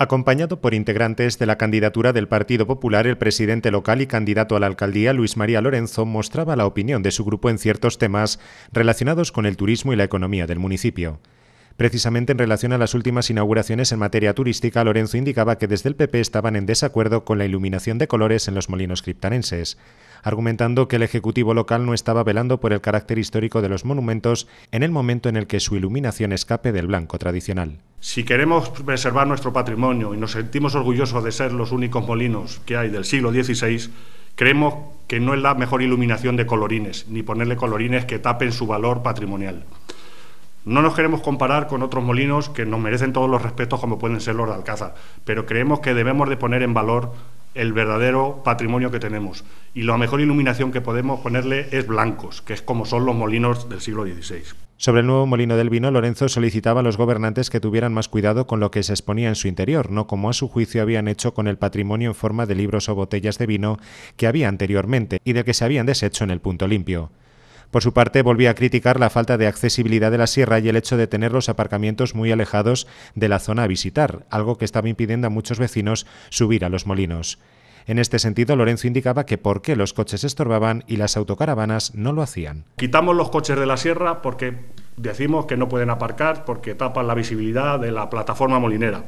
Acompañado por integrantes de la candidatura del Partido Popular, el presidente local y candidato a la alcaldía, Luis María Lorenzo, mostraba la opinión de su grupo en ciertos temas relacionados con el turismo y la economía del municipio. Precisamente en relación a las últimas inauguraciones en materia turística, Lorenzo indicaba que desde el PP estaban en desacuerdo con la iluminación de colores en los molinos criptanenses, argumentando que el Ejecutivo local no estaba velando por el carácter histórico de los monumentos en el momento en el que su iluminación escape del blanco tradicional. Si queremos preservar nuestro patrimonio y nos sentimos orgullosos de ser los únicos molinos que hay del siglo XVI, creemos que no es la mejor iluminación de colorines, ni ponerle colorines que tapen su valor patrimonial. No nos queremos comparar con otros molinos que nos merecen todos los respetos como pueden ser los de Alcázar, pero creemos que debemos de poner en valor el verdadero patrimonio que tenemos. Y la mejor iluminación que podemos ponerle es blancos, que es como son los molinos del siglo XVI. Sobre el nuevo molino del vino, Lorenzo solicitaba a los gobernantes que tuvieran más cuidado con lo que se exponía en su interior, no como a su juicio habían hecho con el patrimonio en forma de libros o botellas de vino que había anteriormente y de que se habían deshecho en el punto limpio. Por su parte, volvía a criticar la falta de accesibilidad de la sierra y el hecho de tener los aparcamientos muy alejados de la zona a visitar, algo que estaba impidiendo a muchos vecinos subir a los molinos. En este sentido, Lorenzo indicaba que por qué los coches estorbaban y las autocaravanas no lo hacían. Quitamos los coches de la sierra porque decimos que no pueden aparcar porque tapan la visibilidad de la plataforma molinera.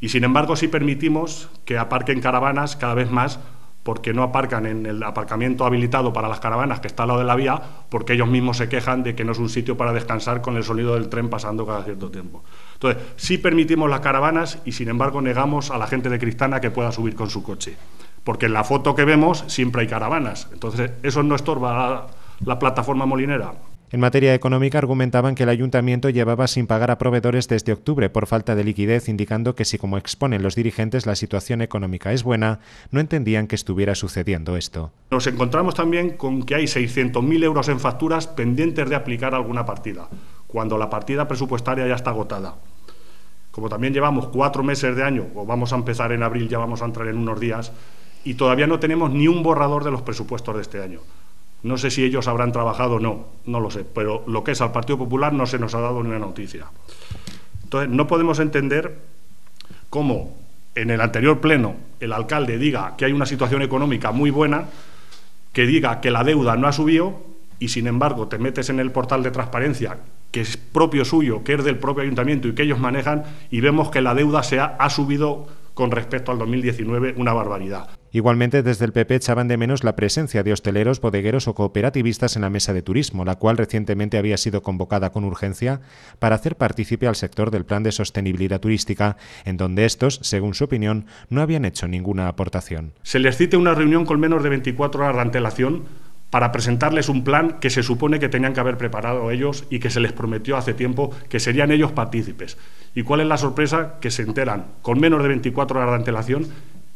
Y sin embargo, sí permitimos que aparquen caravanas cada vez más porque no aparcan en el aparcamiento habilitado para las caravanas que está al lado de la vía, porque ellos mismos se quejan de que no es un sitio para descansar con el sonido del tren pasando cada cierto tiempo. Entonces, sí permitimos las caravanas y sin embargo negamos a la gente de Cristana que pueda subir con su coche porque en la foto que vemos siempre hay caravanas. Entonces, eso no estorba la, plataforma molinera. En materia económica argumentaban que el ayuntamiento llevaba sin pagar a proveedores desde octubre por falta de liquidez, indicando que si como exponen los dirigentes la situación económica es buena, no entendían que estuviera sucediendo esto. Nos encontramos también con que hay 600.000 euros en facturas pendientes de aplicar alguna partida, cuando la partida presupuestaria ya está agotada. Como también llevamos cuatro meses de año, o vamos a empezar en abril, ya vamos a entrar en unos días, y todavía no tenemos ni un borrador de los presupuestos de este año. No sé si ellos habrán trabajado o no, no lo sé, pero lo que es al Partido Popular no se nos ha dado ni una noticia. Entonces, no podemos entender cómo en el anterior pleno el alcalde diga que hay una situación económica muy buena, que diga que la deuda no ha subido y, sin embargo, te metes en el portal de transparencia que es propio suyo, que es del propio ayuntamiento y que ellos manejan, y vemos que la deuda se ha, ha subido con respecto al 2019 una barbaridad. Igualmente, desde el PP echaban de menos la presencia de hosteleros, bodegueros o cooperativistas en la mesa de turismo, la cual recientemente había sido convocada con urgencia para hacer partícipe al sector del plan de sostenibilidad turística, en donde estos, según su opinión, no habían hecho ninguna aportación. Se les cite una reunión con menos de 24 horas de antelación para presentarles un plan que se supone que tenían que haber preparado ellos y que se les prometió hace tiempo que serían ellos partícipes. ¿Y cuál es la sorpresa? Que se enteran con menos de 24 horas de antelación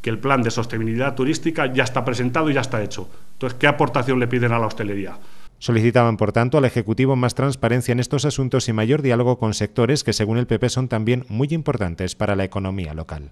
que el plan de sostenibilidad turística ya está presentado y ya está hecho. Entonces, ¿qué aportación le piden a la hostelería? Solicitaban, por tanto, al Ejecutivo más transparencia en estos asuntos y mayor diálogo con sectores que, según el PP, son también muy importantes para la economía local.